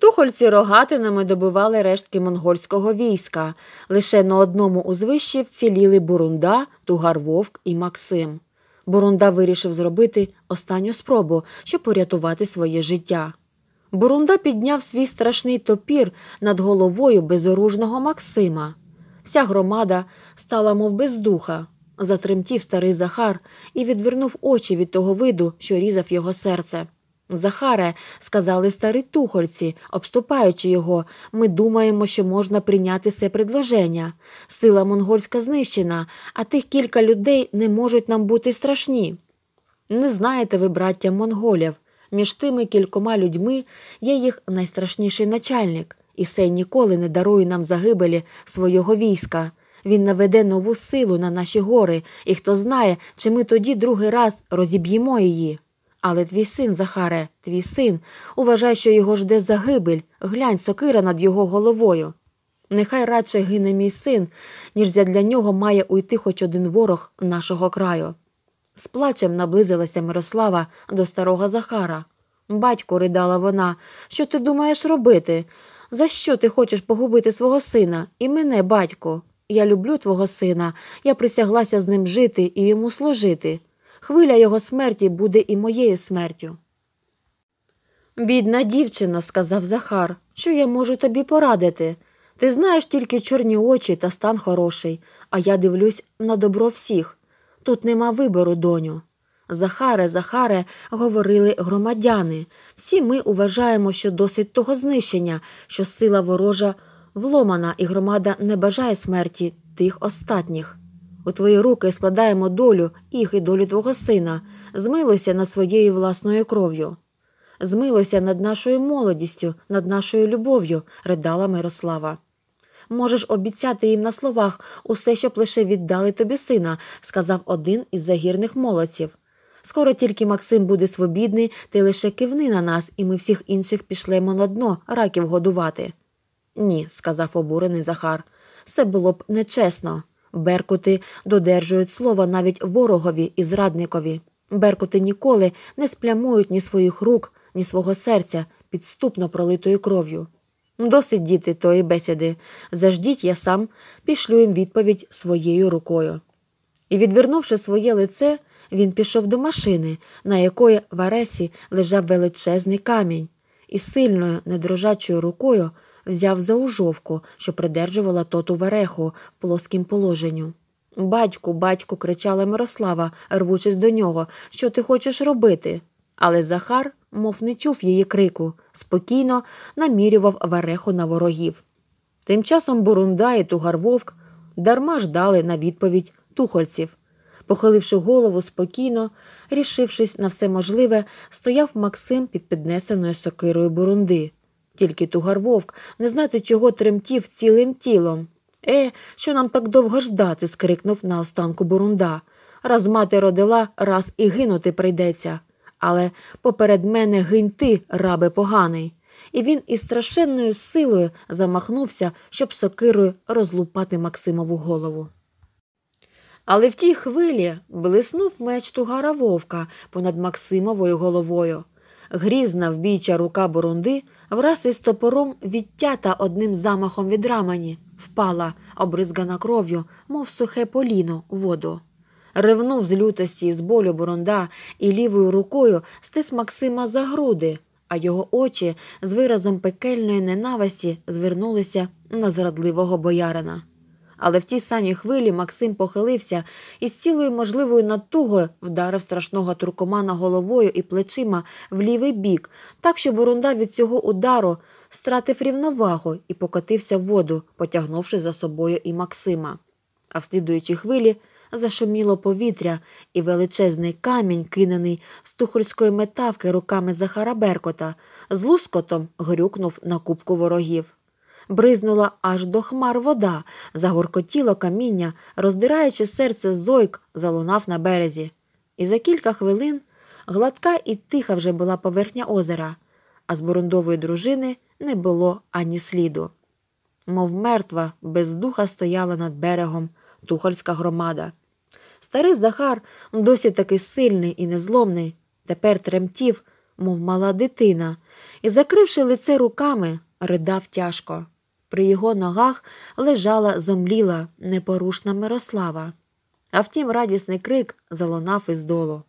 Тухольці рогатинами добивали рештки монгольського війська. Лише на одному узвищі вціліли Бурунда, Тугар Вовк і Максим. Бурунда вирішив зробити останню спробу, щоб порятувати своє життя. Бурунда підняв свій страшний топір над головою безоружного Максима. Вся громада стала мов без духа. Затремтів старий Захар і відвернув очі від того виду, що різав його серце. Захаре, сказали старі тухольці, обступаючи його, ми думаємо, що можна прийняти це предложення. Сила монгольська знищена, а тих кілька людей не можуть нам бути страшні. Не знаєте ви, браття монголів. Між тими кількома людьми є їх найстрашніший начальник, і сей ніколи не дарує нам загибелі свого війська. Він наведе нову силу на наші гори, і хто знає, чи ми тоді другий раз розіб'ємо її. Але твій син, Захаре, твій син, уважай, що його жде загибель, глянь сокира над його головою. Нехай радше гине мій син, ніж для нього має уйти хоч один ворог нашого краю. З плачем наблизилася Мирослава до старого Захара. Батько, ридала вона, що ти думаєш робити? За що ти хочеш погубити свого сина і мене, батько? Я люблю твого сина, я присяглася з ним жити і йому служити хвиля його смерті буде і моєю смертю. Бідна дівчина, сказав Захар, що я можу тобі порадити. Ти знаєш тільки чорні очі та стан хороший, а я дивлюсь на добро всіх. Тут нема вибору, доню. Захаре, Захаре, говорили громадяни. Всі ми вважаємо, що досить того знищення, що сила ворожа вломана, і громада не бажає смерті тих остатніх. У твої руки складаємо долю їх і долю твого сина, змилося над своєю власною кров'ю. Змилося над нашою молодістю, над нашою любов'ю, ридала Мирослава. Можеш обіцяти їм на словах усе, щоб лише віддали тобі сина, сказав один із загірних молодців. Скоро тільки Максим буде свобідний, ти лише кивни на нас, і ми всіх інших пішлемо на дно раків годувати. Ні, сказав обурений Захар, це було б нечесно. Беркути додержують слова навіть ворогові і зрадникові. Беркути ніколи не сплямують ні своїх рук, ні свого серця підступно пролитою кров'ю. Досить діти тої бесіди. Заждіть я сам пішлю їм відповідь своєю рукою. І, відвернувши своє лице, він пішов до машини, на якої в Аресі лежав величезний камінь, і сильною недрожачою рукою взяв за ужовку, що придержувала тоту вереху в плоскім положенню. Батьку, батьку, кричала Мирослава, рвучись до нього, що ти хочеш робити. Але Захар, мов не чув її крику, спокійно намірював вереху на ворогів. Тим часом Бурунда і Тугарвовк дарма ждали на відповідь тухольців. Похиливши голову спокійно, рішившись на все можливе, стояв Максим під піднесеною сокирою бурунди. Тільки Тугар Вовк не знати, чого тремтів цілим тілом. Е, що нам так довго ждати? скрикнув на останку бурунда. Раз мати родила, раз і гинути прийдеться. Але поперед мене гинь ти, рабе поганий. І він із страшенною силою замахнувся, щоб сокирою розлупати Максимову голову. Але в тій хвилі блиснув меч тугара вовка понад Максимовою головою. Грізна вбійча рука Бурунди враз із топором відтята одним замахом від рамані, впала, обризгана кров'ю, мов сухе поліно, воду. Ревнув з лютості і з болю Бурунда і лівою рукою стис Максима за груди, а його очі з виразом пекельної ненависті звернулися на зрадливого боярина. Але в тій самій хвилі Максим похилився і з цілою можливою натугою вдарив страшного туркомана головою і плечима в лівий бік, так що Бурунда від цього удару стратив рівновагу і покотився в воду, потягнувши за собою і Максима. А в слідуючій хвилі зашуміло повітря, і величезний камінь, кинений з тухольської метавки руками Захара Беркота, з лускотом грюкнув на кубку ворогів бризнула аж до хмар вода, загоркотіло каміння, роздираючи серце зойк, залунав на березі. І за кілька хвилин гладка і тиха вже була поверхня озера, а з бурундової дружини не було ані сліду. Мов мертва, без духа стояла над берегом тухольська громада. Старий Захар досі таки сильний і незломний, тепер тремтів, мов мала дитина, і, закривши лице руками, ридав тяжко. При його ногах лежала зомліла, непорушна Мирослава. А втім, радісний крик залунав із долу.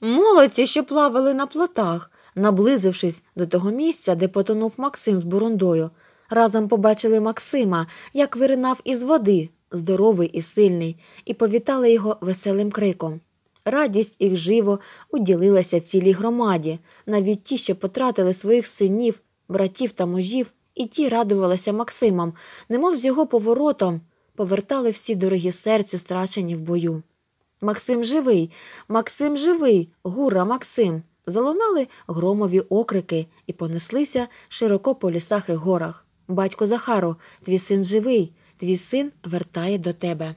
Молодці, що плавали на плотах, наблизившись до того місця, де потонув Максим з бурундою. Разом побачили Максима, як виринав із води, здоровий і сильний, і повітали його веселим криком. Радість їх живо уділилася цілій громаді, навіть ті, що потратили своїх синів, братів та можів і ті радувалися Максимам, немов з його поворотом повертали всі дорогі серцю, страчені в бою. Максим живий, Максим живий, гура Максим. Залунали громові окрики і понеслися широко по лісах і горах. Батько Захару, твій син живий, твій син вертає до тебе.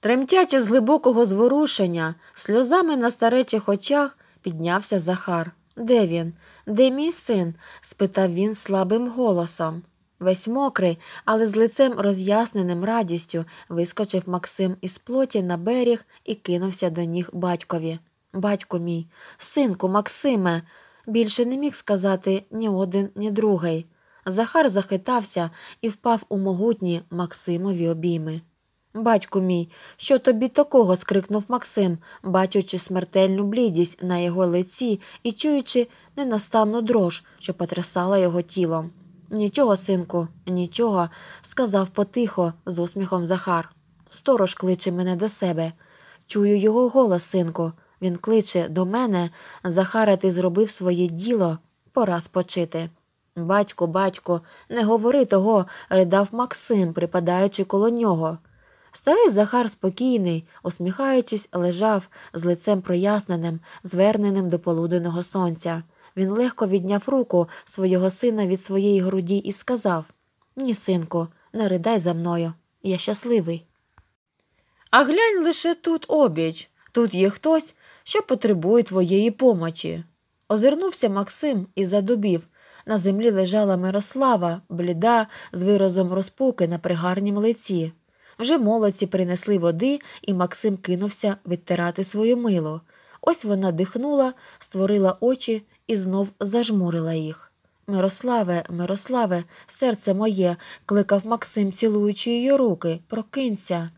Тремтячи з глибокого зворушення, сльозами на старечих очах піднявся Захар. Де він? Де мій син? спитав він слабим голосом. Весь мокрий, але з лицем роз'ясненим радістю вискочив Максим із плоті на берег і кинувся до ніг батькові. Батько мій, синку, Максиме, більше не міг сказати ні один, ні другий. Захар захитався і впав у могутні Максимові обійми. Батьку мій, що тобі такого? скрикнув Максим, бачачи смертельну блідість на його лиці і чуючи ненастанну дрож, що потрясала його тілом. Нічого, синку, нічого, сказав потихо, з усміхом Захар. Сторож кличе мене до себе. Чую його голос, синку. Він кличе до мене Захара, ти зробив своє діло, пора спочити. Батько, батько, не говори того, ридав Максим, припадаючи коло нього. Старий Захар спокійний, усміхаючись, лежав з лицем проясненим, зверненим до полуденного сонця. Він легко відняв руку свого сина від своєї груді і сказав Ні, синку, не ридай за мною. Я щасливий. А глянь лише тут обіч. Тут є хтось, що потребує твоєї помочі. Озирнувся Максим і задубів. На землі лежала Мирослава, бліда, з виразом розпуки на пригарнім лиці. Вже молодці принесли води, і Максим кинувся відтирати своє мило. Ось вона дихнула, створила очі і знов зажмурила їх. Мирославе, Мирославе, серце моє, кликав Максим, цілуючи її руки, прокинься.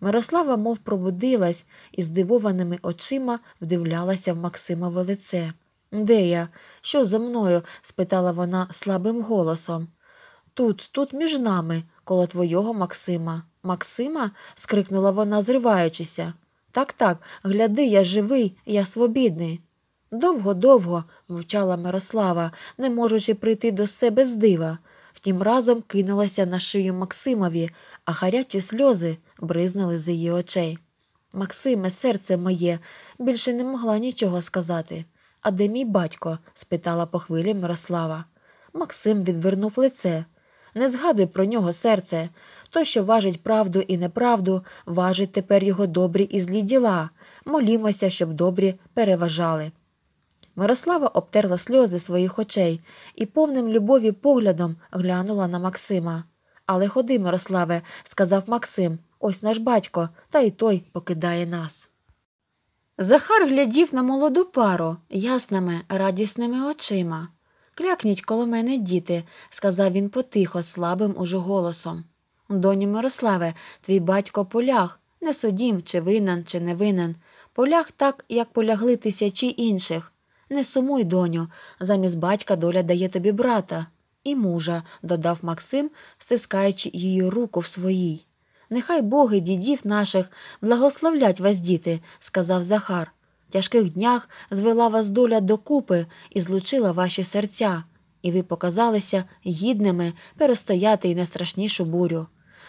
Мирослава мов пробудилась і здивованими очима вдивлялася в Максимове лице. Де я? Що за мною? спитала вона слабим голосом. Тут, тут між нами, коло твого Максима. Максима? скрикнула вона, зриваючися. Так, так, гляди, я живий, я свобідний. Довго, довго, мовчала Мирослава, не можучи прийти до себе з дива. Втім, разом кинулася на шию Максимові, а гарячі сльози бризнули з її очей. Максиме, серце моє, більше не могла нічого сказати. А де мій батько? спитала по хвилі Мирослава. Максим відвернув лице не згадуй про нього серце. То, що важить правду і неправду, важить тепер його добрі і злі діла. Молімося, щоб добрі переважали. Мирослава обтерла сльози своїх очей і повним любові поглядом глянула на Максима. Але ходи, Мирославе, сказав Максим, ось наш батько, та й той покидає нас. Захар глядів на молоду пару ясними, радісними очима. Клякніть коло мене, діти, сказав він потихо, слабим уже голосом. Доню Мирославе, твій батько полях, не судім, чи винен, чи не винен. Полях так, як полягли тисячі інших. Не сумуй, доню, замість батька доля дає тобі брата. І мужа, додав Максим, стискаючи її руку в своїй. Нехай боги дідів наших благословлять вас, діти, сказав Захар тяжких днях звела вас доля докупи і злучила ваші серця, і ви показалися гідними перестояти й найстрашнішу бурю.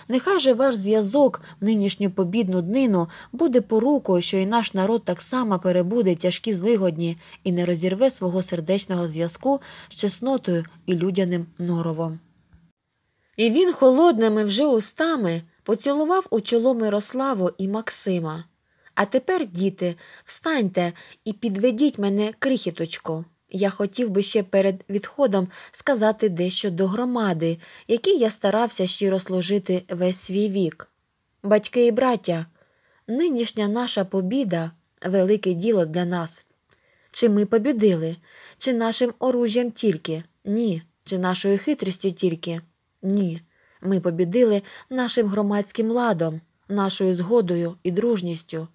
Нехай же ваш зв'язок в нинішню побідну днину буде порукою, що і наш народ так само перебуде тяжкі злигодні і не розірве свого сердечного зв'язку з чеснотою і людяним норовом. І він холодними вже устами поцілував у чоло Мирославу і Максима. А тепер, діти, встаньте і підведіть мене крихіточко. Я хотів би ще перед відходом сказати дещо до громади, якій я старався щиро служити весь свій вік. Батьки і браття, нинішня наша побіда велике діло для нас. Чи ми побідили, чи нашим оружжям тільки? Ні, чи нашою хитрістю тільки? Ні. Ми побідили нашим громадським ладом, нашою згодою і дружністю.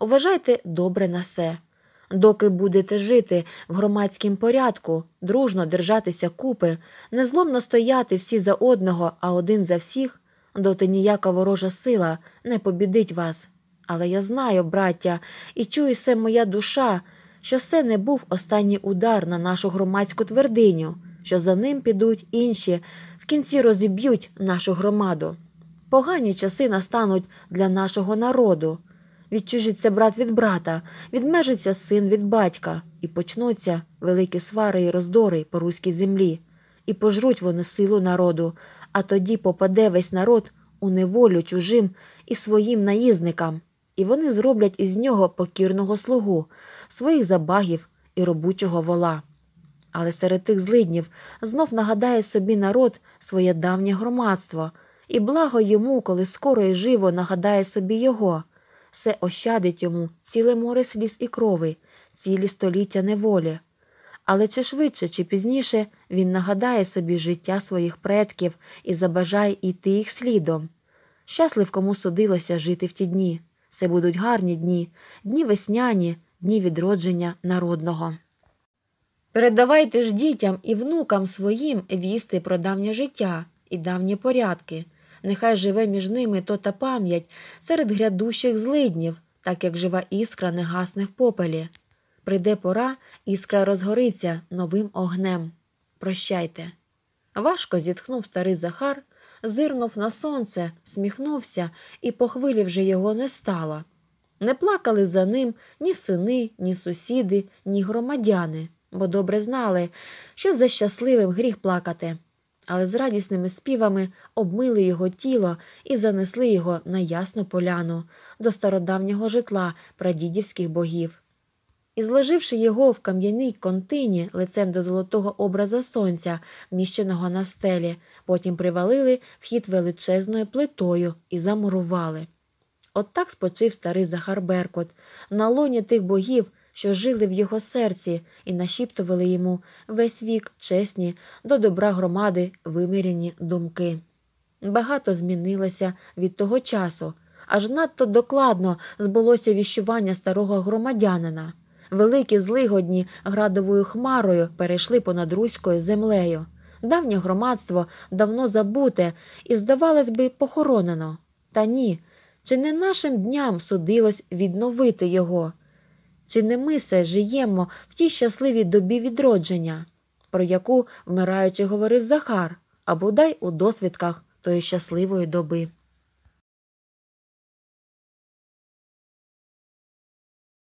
Уважайте добре на се. Доки будете жити в громадському порядку, дружно держатися купи, незломно стояти всі за одного, а один за всіх, доти ніяка ворожа сила не побідить вас. Але я знаю, браття, і чую все моя душа, що це не був останній удар на нашу громадську твердиню, що за ним підуть інші, в кінці розіб'ють нашу громаду. Погані часи настануть для нашого народу відчужиться брат від брата, відмежиться син від батька, і почнуться великі свари і роздори по руській землі, і пожруть вони силу народу, а тоді попаде весь народ у неволю чужим і своїм наїзникам, і вони зроблять із нього покірного слугу, своїх забагів і робучого вола. Але серед тих злиднів знов нагадає собі народ своє давнє громадство, і благо йому, коли скоро і живо нагадає собі його все ощадить йому ціле море сліз і крови, цілі століття неволі. Але чи швидше, чи пізніше він нагадає собі життя своїх предків і забажає йти їх слідом. Щаслив кому судилося жити в ті дні. Це будуть гарні дні, дні весняні, дні відродження народного. Передавайте ж дітям і внукам своїм вісти про давнє життя і давні порядки, нехай живе між ними то та пам'ять серед грядущих злиднів, так як жива іскра не гасне в попелі. Прийде пора, іскра розгориться новим огнем. Прощайте. Важко зітхнув старий Захар, зирнув на сонце, сміхнувся, і по хвилі вже його не стало. Не плакали за ним ні сини, ні сусіди, ні громадяни, бо добре знали, що за щасливим гріх плакати але з радісними співами обмили його тіло і занесли його на ясну поляну до стародавнього житла прадідівських богів. І зложивши його в кам'яній контині лицем до золотого образа сонця, міщеного на стелі, потім привалили вхід величезною плитою і замурували. От так спочив старий Захар Беркот на лоні тих богів що жили в його серці і нашіптували йому весь вік чесні, до добра громади виміряні думки. Багато змінилося від того часу, аж надто докладно збулося віщування старого громадянина. Великі злигодні градовою хмарою перейшли понад руською землею. Давнє громадство давно забуте і, здавалось би, похоронено. Та ні, чи не нашим дням судилось відновити його? Чи не ми се жиємо в тій щасливій добі відродження, про яку вмираючи говорив Захар або дай у досвідках тої щасливої доби?